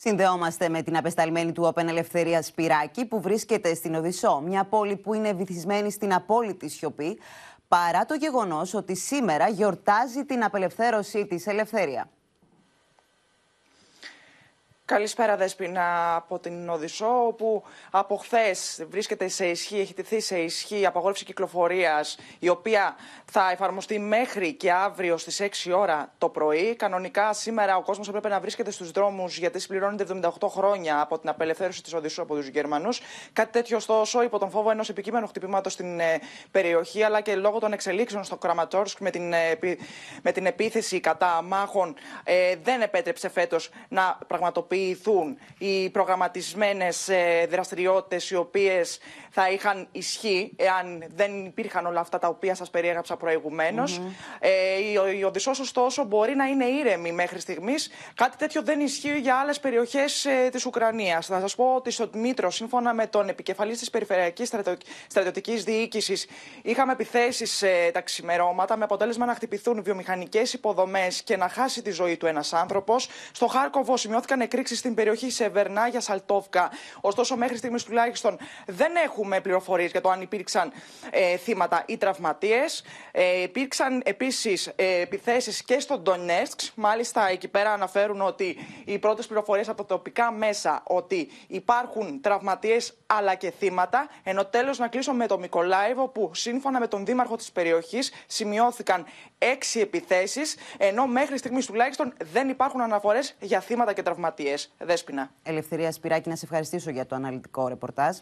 Συνδεόμαστε με την απεσταλμένη του Open Ελευθερίας Σπυράκη που βρίσκεται στην Οδυσσό, μια πόλη που είναι βυθισμένη στην απόλυτη σιωπή, παρά το γεγονός ότι σήμερα γιορτάζει την απελευθέρωσή της ελευθερία. Καλησπέρα Δέσποινα από την Οδυσσό, όπου από χθες βρίσκεται σε ισχύ, έχει τεθεί σε ισχύ η απαγόρευση κυκλοφορίας, η οποία θα εφαρμοστεί μέχρι και αύριο στις 6 ώρα το πρωί. Κανονικά σήμερα ο κόσμος έπρεπε να βρίσκεται στους δρόμους, γιατί συμπληρώνεται 78 χρόνια από την απελευθέρωση της Οδυσσού από τους Γερμανούς. Κάτι τέτοιο ωστόσο υπό τον φόβο ενός επικείμενου χτυπήματος στην ε, περιοχή, αλλά και λόγω των εξελίξεων στο Κραματόρσκ με την, ε, με την επίθεση κατά μάχων, ε, δεν επέτρεψε φέτος να πραγματοποιήσει οι προγραμματισμένες ε, δραστηριότητες οι οποίες θα είχαν ισχύ εάν δεν υπήρχαν όλα αυτά τα οποία σας περιέγραψα προηγουμένως. Mm-hmm. Ε, η Οδυσσός ωστόσο μπορεί να είναι ήρεμη μέχρι στιγμής. Κάτι τέτοιο δεν ισχύει για άλλες περιοχές ε, της Ουκρανίας. Θα σας πω ότι στο Τμήτρο σύμφωνα με τον επικεφαλής της Περιφερειακής Στρατιωτικής Διοίκησης είχαμε επιθέσεις ε, τα ξημερώματα με αποτέλεσμα να χτυπηθούν βιομηχανικές υποδομές και να χάσει τη ζωή του ένας άνθρωπος. Στο Χάρκοβο σημειώθηκαν στην περιοχή για Σαλτόβκα Ωστόσο, μέχρι στιγμής τουλάχιστον δεν έχουμε πληροφορίες για το αν υπήρξαν ε, θύματα ή τραυματίες. Ε, υπήρξαν επίσης ε, επιθέσεις και στο Ντονέσκ. Μάλιστα, εκεί πέρα αναφέρουν ότι οι πρώτες πληροφορίες από τα τοπικά μέσα ότι υπάρχουν τραυματίες αλλά και θύματα. Ενώ τέλος να κλείσω με το Μικολάιβο, που σύμφωνα με τον δήμαρχο της περιοχής σημειώθηκαν έξι επιθέσεις, ενώ μέχρι στιγμής τουλάχιστον δεν υπάρχουν αναφορές για θύματα και τραυματίες. Ελευθερίας Σπυράκη, να σε ευχαριστήσω για το αναλυτικό ρεπορτάζ.